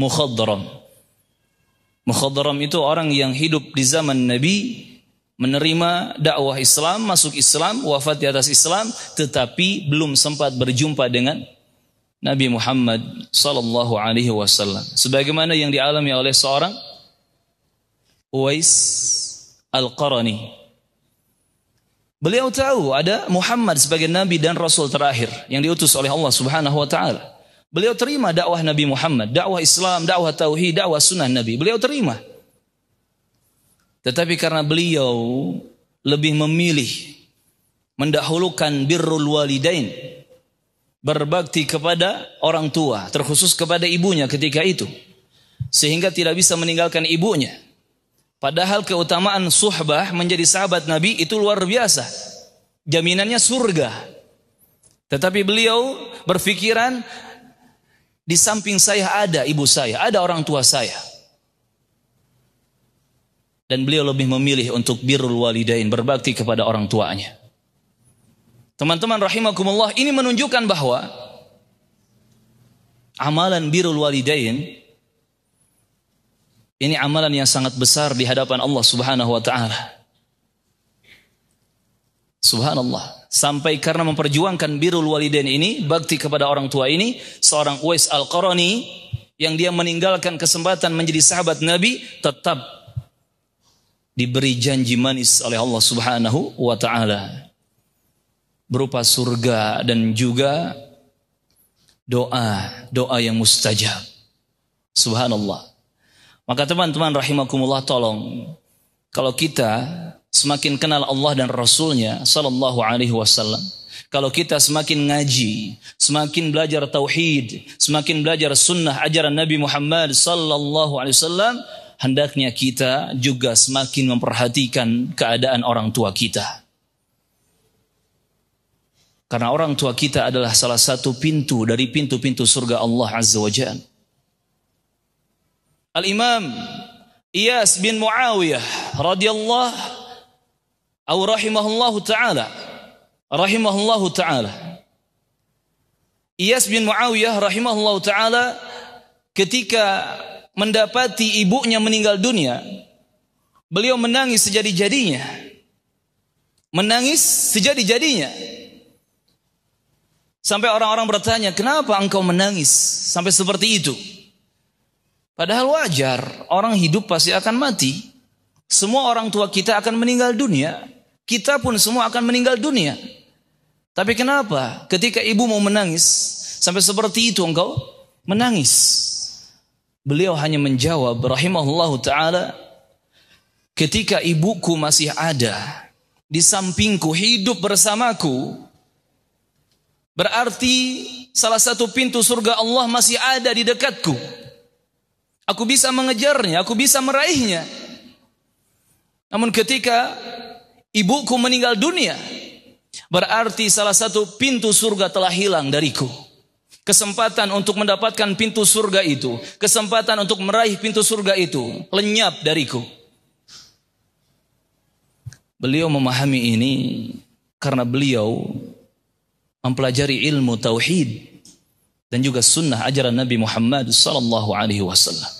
mukhadram. Mukhadram itu orang yang hidup di zaman Nabi menerima dakwah Islam, masuk Islam, wafat di atas Islam, tetapi belum sempat berjumpa dengan Nabi Muhammad sallallahu alaihi wasallam. Sebagaimana yang dialami oleh seorang Uwais Al-Qarani. Beliau tahu ada Muhammad sebagai nabi dan rasul terakhir yang diutus oleh Allah Subhanahu wa taala. Beliau terima dakwah Nabi Muhammad, dakwah Islam, dakwah tauhid, dakwah sunnah Nabi. Beliau terima. Tetapi karena beliau lebih memilih mendahulukan birrul walidain berbakti kepada orang tua terkhusus kepada ibunya ketika itu sehingga tidak bisa meninggalkan ibunya padahal keutamaan suhbah menjadi sahabat nabi itu luar biasa jaminannya surga tetapi beliau berfikiran di samping saya ada ibu saya, ada orang tua saya. Dan beliau lebih memilih untuk birrul walidain, berbakti kepada orang tuanya. Teman-teman rahimakumullah, ini menunjukkan bahwa amalan birrul walidain ini amalan yang sangat besar di hadapan Allah Subhanahu wa taala. Subhanallah sampai karena memperjuangkan birul waliden ini, bakti kepada orang tua ini, seorang Uwais Al-Qarani yang dia meninggalkan kesempatan menjadi sahabat Nabi tetap diberi janji manis oleh Allah Subhanahu wa taala berupa surga dan juga doa, doa yang mustajab. Subhanallah. Maka teman-teman rahimakumullah tolong kalau kita semakin kenal Allah dan Rasulnya Sallallahu Alaihi Wasallam. Kalau kita semakin ngaji, semakin belajar tauhid, semakin belajar sunnah ajaran Nabi Muhammad Sallallahu Alaihi Wasallam, hendaknya kita juga semakin memperhatikan keadaan orang tua kita. Karena orang tua kita adalah salah satu pintu dari pintu-pintu surga Allah Azza wa Jalla. Al-Imam Iyas bin Muawiyah radhiyallahu atau rahimahullahu ta'ala. Rahimahullahu ta'ala. Iyas bin Muawiyah rahimahullahu ta'ala ketika mendapati ibunya meninggal dunia, beliau menangis sejadi-jadinya. Menangis sejadi-jadinya. Sampai orang-orang bertanya, kenapa engkau menangis sampai seperti itu? Padahal wajar, orang hidup pasti akan mati. Semua orang tua kita akan meninggal dunia kita pun semua akan meninggal dunia. Tapi kenapa? Ketika ibu mau menangis, sampai seperti itu engkau menangis. Beliau hanya menjawab, rahimahullahu ta'ala, ketika ibuku masih ada, di sampingku, hidup bersamaku, berarti salah satu pintu surga Allah masih ada di dekatku. Aku bisa mengejarnya, aku bisa meraihnya. Namun ketika ibuku meninggal dunia, berarti salah satu pintu surga telah hilang dariku. Kesempatan untuk mendapatkan pintu surga itu, kesempatan untuk meraih pintu surga itu lenyap dariku. Beliau memahami ini karena beliau mempelajari ilmu tauhid dan juga sunnah ajaran Nabi Muhammad sallallahu alaihi wasallam.